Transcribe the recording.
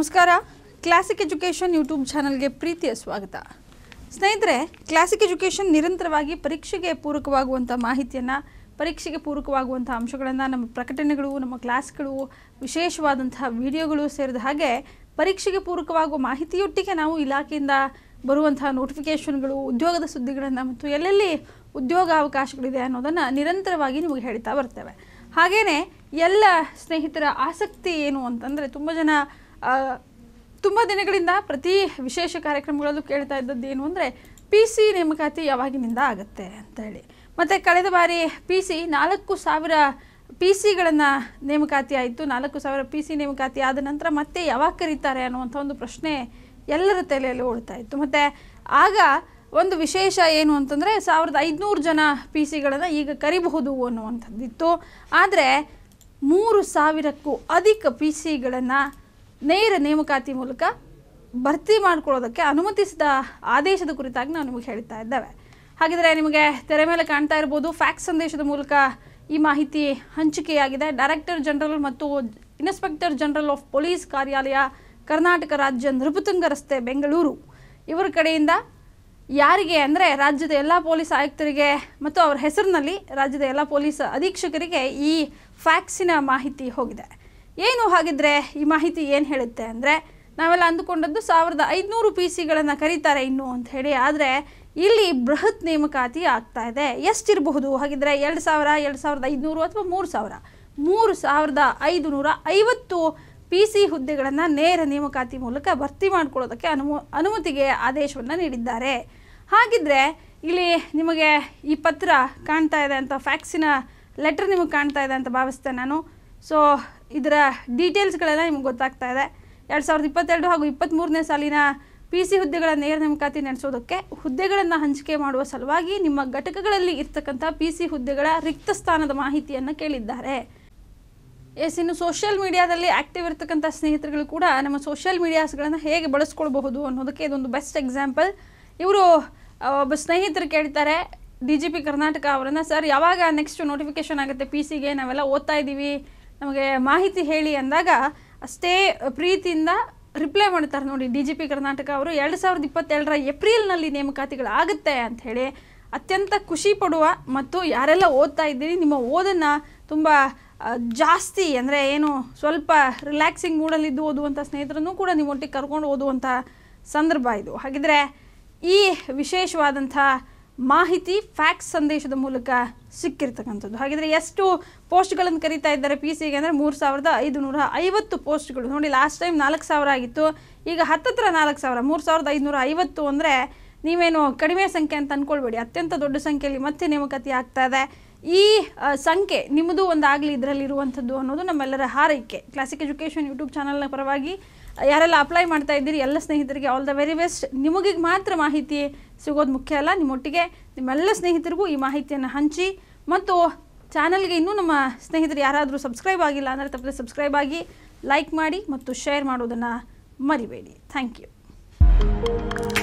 ನಮಸ್ಕಾರ classic education YouTube ಚಾನಲ್ಗೆ ಪ್ರೀತಿಯ ಸ್ವಾಗತ ಸ್ನೇಹಿತರೆ ಕ್ಲಾಸಿಕ್ ಎಜುಕೇಷನ್ ನಿರಂತರವಾಗಿ ಪರೀಕ್ಷೆಗೆ ಪೂರಕವಾಗುವಂಥ ಮಾಹಿತಿಯನ್ನು ಪರೀಕ್ಷೆಗೆ ಪೂರಕವಾಗುವಂಥ ಅಂಶಗಳನ್ನು ನಮ್ಮ ಪ್ರಕಟಣೆಗಳು ನಮ್ಮ ಕ್ಲಾಸ್ಗಳು ವಿಶೇಷವಾದಂತಹ ವಿಡಿಯೋಗಳು ಸೇರಿದ ಹಾಗೆ ಪರೀಕ್ಷೆಗೆ ಪೂರಕವಾಗುವ ಮಾಹಿತಿಯೊಟ್ಟಿಗೆ ನಾವು ಇಲಾಖೆಯಿಂದ ಬರುವಂತಹ ನೋಟಿಫಿಕೇಷನ್ಗಳು ಉದ್ಯೋಗದ ಸುದ್ದಿಗಳನ್ನು ಮತ್ತು ಎಲ್ಲೆಲ್ಲಿ ಉದ್ಯೋಗ ಅವಕಾಶಗಳಿದೆ ಅನ್ನೋದನ್ನು ನಿರಂತರವಾಗಿ ನಿಮಗೆ ಹೇಳ್ತಾ ಬರ್ತೇವೆ ಹಾಗೆಯೇ ಎಲ್ಲ ಸ್ನೇಹಿತರ ಆಸಕ್ತಿ ಏನು ಅಂತಂದರೆ ತುಂಬ ಜನ ತುಂಬ ದಿನಗಳಿಂದ ಪ್ರತಿ ವಿಶೇಷ ಕಾರ್ಯಕ್ರಮಗಳಲ್ಲೂ ಕೇಳ್ತಾ ಇದ್ದದ್ದು ಏನು ಅಂದರೆ ಪಿ ಸಿ ನೇಮಕಾತಿ ಯಾವಾಗಿನಿಂದ ಆಗುತ್ತೆ ಅಂತ ಹೇಳಿ ಮತ್ತು ಕಳೆದ ಬಾರಿ ಪಿ ಸಿ ನಾಲ್ಕು ಸಾವಿರ ಪಿ ಸಿಗಳನ್ನು ನೇಮಕಾತಿ ಆಯಿತು ನಾಲ್ಕು ಸಾವಿರ ಪಿ ಸಿ ನೇಮಕಾತಿ ಆದ ನಂತರ ಮತ್ತೆ ಯಾವಾಗ ಕರೀತಾರೆ ಅನ್ನುವಂಥ ಒಂದು ಪ್ರಶ್ನೆ ಎಲ್ಲರ ತಲೆಯಲ್ಲಿ ಓಡ್ತಾ ಇತ್ತು ಮತ್ತು ಆಗ ಒಂದು ವಿಶೇಷ ಏನು ಅಂತಂದರೆ ಸಾವಿರದ ಐದುನೂರು ಜನ ಪಿ ಸಿಗಳನ್ನು ಈಗ ಕರಿಬಹುದು ಅನ್ನುವಂಥದ್ದಿತ್ತು ಆದರೆ ಮೂರು ಸಾವಿರಕ್ಕೂ ಅಧಿಕ ಪಿ ಸಿಗಳನ್ನು ನೇರ ನೇಮಕಾತಿ ಮೂಲಕ ಭರ್ತಿ ಮಾಡಿಕೊಳ್ಳೋದಕ್ಕೆ ಅನುಮತಿಸಿದ ಆದೇಶದ ಕುರಿತಾಗಿ ನಾವು ನಿಮಗೆ ಹೇಳ್ತಾ ಇದ್ದೇವೆ ಹಾಗಿದ್ರೆ ನಿಮಗೆ ತೆರೆ ಮೇಲೆ ಕಾಣ್ತಾ ಇರ್ಬೋದು ಫ್ಯಾಕ್ಸ್ ಸಂದೇಶದ ಮೂಲಕ ಈ ಮಾಹಿತಿ ಹಂಚಿಕೆಯಾಗಿದೆ ಡೈರೆಕ್ಟರ್ ಜನರಲ್ ಮತ್ತು ಇನ್ಸ್ಪೆಕ್ಟರ್ ಜನರಲ್ ಆಫ್ ಪೊಲೀಸ್ ಕಾರ್ಯಾಲಯ ಕರ್ನಾಟಕ ರಾಜ್ಯ ನೃಪತುಂಗ ರಸ್ತೆ ಬೆಂಗಳೂರು ಇವರ ಕಡೆಯಿಂದ ಯಾರಿಗೆ ಅಂದರೆ ರಾಜ್ಯದ ಎಲ್ಲ ಪೊಲೀಸ್ ಆಯುಕ್ತರಿಗೆ ಮತ್ತು ಅವರ ಹೆಸರಿನಲ್ಲಿ ರಾಜ್ಯದ ಎಲ್ಲ ಪೊಲೀಸ್ ಅಧೀಕ್ಷಕರಿಗೆ ಈ ಫ್ಯಾಕ್ಸಿನ ಮಾಹಿತಿ ಹೋಗಿದೆ ಏನು ಹಾಗಿದ್ರೆ ಈ ಮಾಹಿತಿ ಏನು ಹೇಳುತ್ತೆ ಅಂದರೆ ನಾವೆಲ್ಲ ಅಂದುಕೊಂಡದ್ದು ಸಾವಿರದ ಐದುನೂರು ಪಿ ಸಿಗಳನ್ನು ಕರೀತಾರೆ ಇನ್ನು ಅಂತ ಹೇಳಿ ಆದರೆ ಇಲ್ಲಿ ಬೃಹತ್ ನೇಮಕಾತಿ ಆಗ್ತಾ ಇದೆ ಎಷ್ಟಿರಬಹುದು ಹಾಗಿದ್ರೆ ಎರಡು ಸಾವಿರ ಎರಡು ಸಾವಿರದ ಐದುನೂರು ಅಥವಾ ಮೂರು ಸಾವಿರ ಮೂರು ಸಾವಿರದ ಐದುನೂರ ಐವತ್ತು ಪಿ ಸಿ ಹುದ್ದೆಗಳನ್ನು ನೇರ ನೇಮಕಾತಿ ಮೂಲಕ ಭರ್ತಿ ಮಾಡಿಕೊಳ್ಳೋದಕ್ಕೆ ಅನುಮು ಅನುಮತಿಗೆ ಆದೇಶವನ್ನು ನೀಡಿದ್ದಾರೆ ಹಾಗಿದ್ರೆ ಇಲ್ಲಿ ನಿಮಗೆ ಈ ಪತ್ರ ಕಾಣ್ತಾ ಇದೆ ಅಂತ ಫ್ಯಾಕ್ಸಿನ ಲೆಟರ್ ನಿಮಗೆ ಕಾಣ್ತಾ ಇದೆ ಅಂತ ಭಾವಿಸ್ತೇನೆ ನಾನು ಸೊ ಇದರ ಡೀಟೇಲ್ಸ್ಗಳೆಲ್ಲ ನಿಮ್ಗೆ ಗೊತ್ತಾಗ್ತಾ ಇದೆ ಎರಡು ಸಾವಿರದ ಇಪ್ಪತ್ತೆರಡು ಹಾಗೂ ಇಪ್ಪತ್ತ್ಮೂರನೇ ಸಾಲಿನ ಪಿ ಸಿ ಹುದ್ದೆಗಳ ನೇರ ನೇಮಕಾತಿ ನಡೆಸೋದಕ್ಕೆ ಹುದ್ದೆಗಳನ್ನು ಹಂಚಿಕೆ ಮಾಡುವ ಸಲುವಾಗಿ ನಿಮ್ಮ ಘಟಕಗಳಲ್ಲಿ ಇರ್ತಕ್ಕಂಥ ಪಿ ಸಿ ಹುದ್ದೆಗಳ ರಿಕ್ತ ಸ್ಥಾನದ ಮಾಹಿತಿಯನ್ನು ಕೇಳಿದ್ದಾರೆ ಎಸ್ ಇನ್ನು ಸೋಷಿಯಲ್ ಮೀಡಿಯಾದಲ್ಲಿ ಆ್ಯಕ್ಟಿವ್ ಇರ್ತಕ್ಕಂಥ ಸ್ನೇಹಿತರುಗಳು ಕೂಡ ನಮ್ಮ ಸೋಷಿಯಲ್ ಮೀಡಿಯಾಸ್ಗಳನ್ನು ಹೇಗೆ ಬಳಸ್ಕೊಳ್ಬಹುದು ಅನ್ನೋದಕ್ಕೆ ಇದೊಂದು ಬೆಸ್ಟ್ ಎಕ್ಸಾಂಪಲ್ ಇವರು ಒಬ್ಬ ಸ್ನೇಹಿತರು ಕೇಳ್ತಾರೆ ಡಿ ಜಿ ಪಿ ಕರ್ನಾಟಕ ಅವರನ್ನು ಸರ್ ಯಾವಾಗ ನೆಕ್ಸ್ಟ್ ನೋಟಿಫಿಕೇಷನ್ ಆಗುತ್ತೆ ಪಿ ಸಿಗೆ ನಾವೆಲ್ಲ ಓದ್ತಾ ಇದ್ದೀವಿ ನಮಗೆ ಮಾಹಿತಿ ಹೇಳಿ ಅಂದಾಗ ಅಷ್ಟೇ ಪ್ರೀತಿಯಿಂದ ರಿಪ್ಲೈ ಮಾಡ್ತಾರೆ ನೋಡಿ ಡಿ ಜಿ ಪಿ ಕರ್ನಾಟಕ ಅವರು ಎರಡು ಸಾವಿರದ ಇಪ್ಪತ್ತೆರಡರ ಏಪ್ರಿಲ್ನಲ್ಲಿ ನೇಮಕಾತಿಗಳಾಗುತ್ತೆ ಅಂಥೇಳಿ ಅತ್ಯಂತ ಖುಷಿ ಪಡುವ ಮತ್ತು ಯಾರೆಲ್ಲ ಓದ್ತಾ ಇದ್ದೀರಿ ನಿಮ್ಮ ಓದನ್ನು ತುಂಬ ಜಾಸ್ತಿ ಅಂದರೆ ಏನು ಸ್ವಲ್ಪ ರಿಲ್ಯಾಕ್ಸಿಂಗ್ ಮೂಡಲ್ಲಿದ್ದು ಓದುವಂಥ ಸ್ನೇಹಿತರನ್ನು ಕೂಡ ನಿಮ್ಮೊಟ್ಟಿಗೆ ಕರ್ಕೊಂಡು ಓದುವಂಥ ಸಂದರ್ಭ ಇದು ಹಾಗಿದ್ರೆ ಈ ವಿಶೇಷವಾದಂಥ ಮಾಹಿತಿ ಫ್ಯಾಕ್ಸ್ ಸಂದೇಶದ ಮೂಲಕ ಸಿಕ್ಕಿರ್ತಕ್ಕಂಥದ್ದು ಹಾಗಿದ್ರೆ ಎಷ್ಟು ಪೋಸ್ಟ್ಗಳನ್ನು ಕರಿತಾ ಇದ್ದಾರೆ ಪಿ ಸಿಗೆ ಅಂದರೆ ಮೂರು ಸಾವಿರದ ಐದು ನೂರ ಐವತ್ತು ಪೋಸ್ಟ್ಗಳು ನೋಡಿ ಲಾಸ್ಟ್ ಟೈಮ್ ನಾಲ್ಕು ಸಾವಿರ ಆಗಿತ್ತು ಈಗ ಹತ್ತತ್ರ ನಾಲ್ಕು ಸಾವಿರ ಮೂರು ಸಾವಿರದ ಐದುನೂರ ಐವತ್ತು ಅಂದರೆ ನೀವೇನು ಕಡಿಮೆ ಸಂಖ್ಯೆ ಅಂತ ಅಂದ್ಕೊಳ್ಬೇಡಿ ಅತ್ಯಂತ ದೊಡ್ಡ ಸಂಖ್ಯೆಯಲ್ಲಿ ಮತ್ತೆ ನೇಮಕಾತಿ ಆಗ್ತಾ ಇದೆ ಈ ಸಂಖ್ಯೆ ನಿಮ್ಮದು ಒಂದಾಗಲಿ ಇದರಲ್ಲಿ ಇರುವಂಥದ್ದು ಅನ್ನೋದು ನಮ್ಮೆಲ್ಲರ ಹಾರೈಕೆ ಕ್ಲಾಸಿಕ್ ಎಜುಕೇಷನ್ ಯೂಟ್ಯೂಬ್ ಚಾನಲ್ನ ಪರವಾಗಿ ಯಾರೆಲ್ಲ ಅಪ್ಲೈ ಮಾಡ್ತಾ ಇದ್ದೀರಿ ಎಲ್ಲ ಸ್ನೇಹಿತರಿಗೆ ಆಲ್ ದ ವೆರಿ ಬೆಸ್ಟ್ ನಿಮಗೆ ಮಾತ್ರ ಮಾಹಿತಿ ಸಿಗೋದು ಮುಖ್ಯ ಅಲ್ಲ ನಿಮ್ಮೊಟ್ಟಿಗೆ ನಿಮ್ಮೆಲ್ಲ ಸ್ನೇಹಿತರಿಗೂ ಈ ಮಾಹಿತಿಯನ್ನು ಹಂಚಿ ಮತ್ತು ಚಾನಲ್ಗೆ ಇನ್ನೂ ನಮ್ಮ ಸ್ನೇಹಿತರು ಯಾರಾದರೂ ಸಬ್ಸ್ಕ್ರೈಬ್ ಆಗಿಲ್ಲ ಅಂದರೆ ತಪ್ಪದೆ ಸಬ್ಸ್ಕ್ರೈಬ್ ಆಗಿ ಲೈಕ್ ಮಾಡಿ ಮತ್ತು ಶೇರ್ ಮಾಡೋದನ್ನು ಮರಿಬೇಡಿ ಥ್ಯಾಂಕ್ ಯು